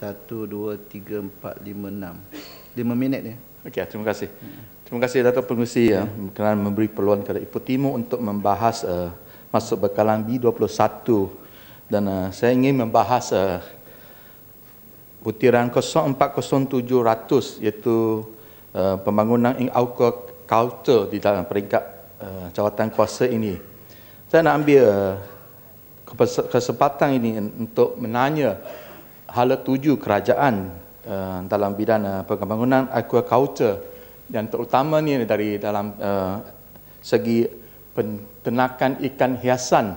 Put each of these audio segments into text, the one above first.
Satu, dua, tiga, empat, lima, enam Lima minit ni. Okey, terima kasih Terima kasih datuk Pengurusi ya, Kerana memberi peluang kepada Ibu timu Untuk membahas uh, Masuk bekalan B21 Dan uh, saya ingin membahas uh, Butiran 040700 Iaitu uh, Pembangunan in culture Di dalam peringkat uh, jawatan kuasa ini Saya nak ambil uh, kesempatan ini untuk menanya hala tuju kerajaan uh, dalam bidang uh, pembangunan aquaculture dan terutama ni dari dalam uh, segi penternakan ikan hiasan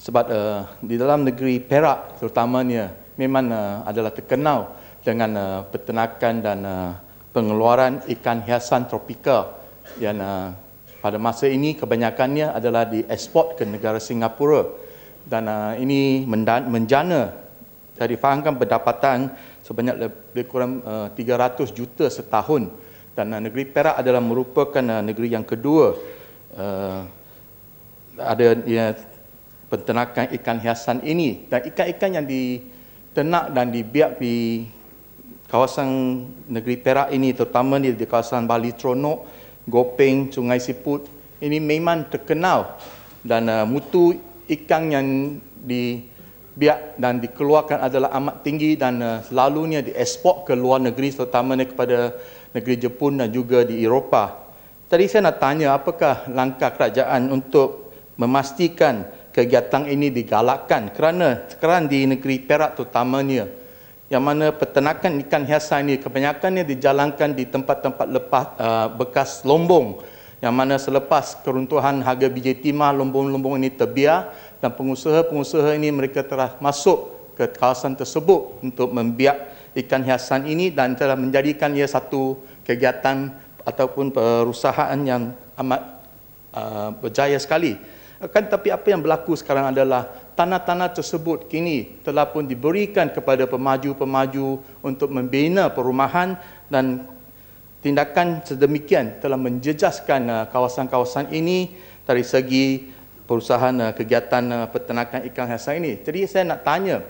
sebab uh, di dalam negeri Perak terutamanya memang uh, adalah terkenal dengan uh, peternakan dan uh, pengeluaran ikan hiasan tropika yang uh, pada masa ini kebanyakannya adalah diekspor ke negara Singapura dan uh, ini menjana saya difahamkan pendapatan sebanyak lebih kurang 300 eh, juta setahun dan eh, negeri Perak adalah merupakan eh, negeri yang kedua ada penternakan ikan hiasan ini dan ikan-ikan yang ditenak dan dibiak di kawasan negeri Perak ini terutama di kawasan Bali Tronok, Gopeng, Sungai Siput ini memang terkenal dan mutu ikan yang di biak dan dikeluarkan adalah amat tinggi dan eh, selalunya diekspor ke luar negeri terutamanya kepada negeri Jepun dan juga di Eropah. Tadi saya nak tanya apakah langkah kerajaan untuk memastikan kegiatan ini digalakkan kerana sekarang di negeri Perak terutamanya yang mana peternakan ikan hiasan ini kebanyakannya dijalankan di tempat-tempat lepas uh, bekas lombong yang mana selepas keruntuhan harga biji timah lombong-lombong ini terbiar dan pengusaha-pengusaha ini mereka telah masuk ke kawasan tersebut untuk membiak ikan hiasan ini dan telah menjadikan ia satu kegiatan ataupun perusahaan yang amat uh, berjaya sekali. Kan tapi apa yang berlaku sekarang adalah tanah-tanah tersebut kini telah pun diberikan kepada pemaju-pemaju untuk membina perumahan dan tindakan sedemikian telah menjejaskan uh, kawasan-kawasan ini dari segi perusahaan eh, kegiatan eh, peternakan ikan hiasan ini. Jadi saya nak tanya,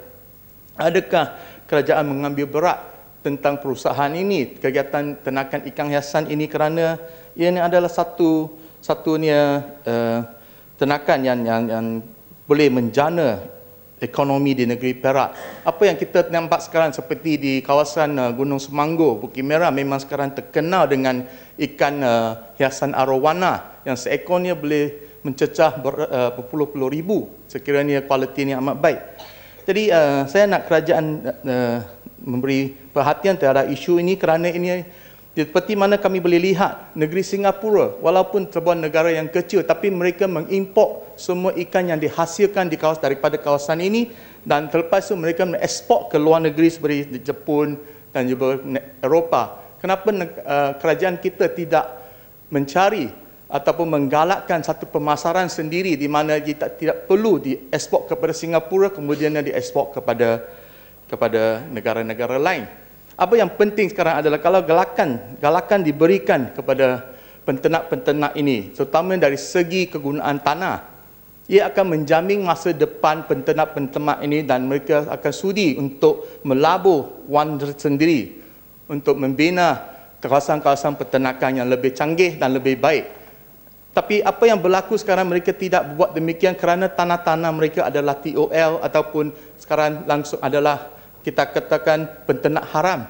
adakah kerajaan mengambil berat tentang perusahaan ini, kegiatan peternakan ikan hiasan ini kerana ia ini adalah satu satunya peternakan eh, uh, yang, yang, yang boleh menjana ekonomi di negeri Perak. Apa yang kita nampak sekarang seperti di kawasan uh, Gunung Semanggo, Bukit Merah memang sekarang terkenal dengan ikan uh, hiasan arowana yang seekornya boleh mencecah eh, berpuluh-puluh ribu sekiranya kualiti ini amat baik. Jadi uh, saya nak kerajaan uh, memberi perhatian terhadap isu ini kerana ini seperti mana kami boleh lihat negeri Singapura walaupun sebuah negara yang kecil tapi mereka mengimport semua ikan yang dihasilkan di kawasan daripada kawasan ini dan selepas itu mereka mengekspor ke luar negeri seperti Jepun dan juga Eropah. Kenapa uh, kerajaan kita tidak mencari ataupun menggalakkan satu pemasaran sendiri di mana dia tak, tidak perlu diekspor kepada Singapura kemudiannya diekspor kepada kepada negara-negara lain. Apa yang penting sekarang adalah kalau galakan galakan diberikan kepada penternak-penternak ini terutama dari segi kegunaan tanah ia akan menjamin masa depan penternak-penternak ini dan mereka akan sudi untuk melabur wan sendiri untuk membina kawasan-kawasan peternakan yang lebih canggih dan lebih baik. Tapi apa yang berlaku sekarang mereka tidak buat demikian kerana tanah-tanah mereka adalah TOL ataupun sekarang langsung adalah kita katakan pentenak haram.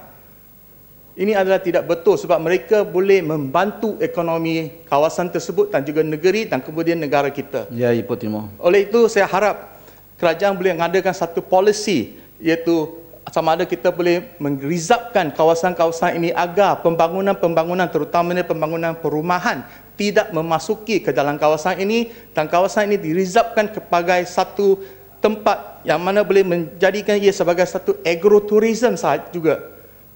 Ini adalah tidak betul sebab mereka boleh membantu ekonomi kawasan tersebut dan juga negeri dan kemudian negara kita. Ya, Ibu Timur. Oleh itu, saya harap kerajaan boleh mengadakan satu polisi iaitu sama ada kita boleh mengrizapkan kawasan-kawasan ini agar pembangunan-pembangunan terutamanya pembangunan perumahan tidak memasuki ke dalam kawasan ini dan kawasan ini direzapkan sebagai satu tempat yang mana boleh menjadikan ia sebagai satu agrotourism sahaja juga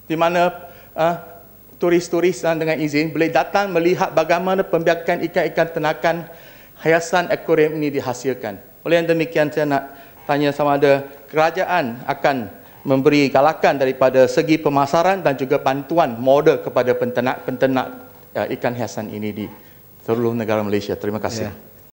di mana uh, turis-turis ah, dengan izin boleh datang melihat bagaimana pembiakan ikan-ikan tenakan hiasan akuarium ini dihasilkan. Oleh yang demikian saya nak tanya sama ada kerajaan akan memberi galakan daripada segi pemasaran dan juga bantuan modal kepada penternak-penternak ah, ikan hiasan ini di seluruh negara Malaysia. Terima kasih. Yeah.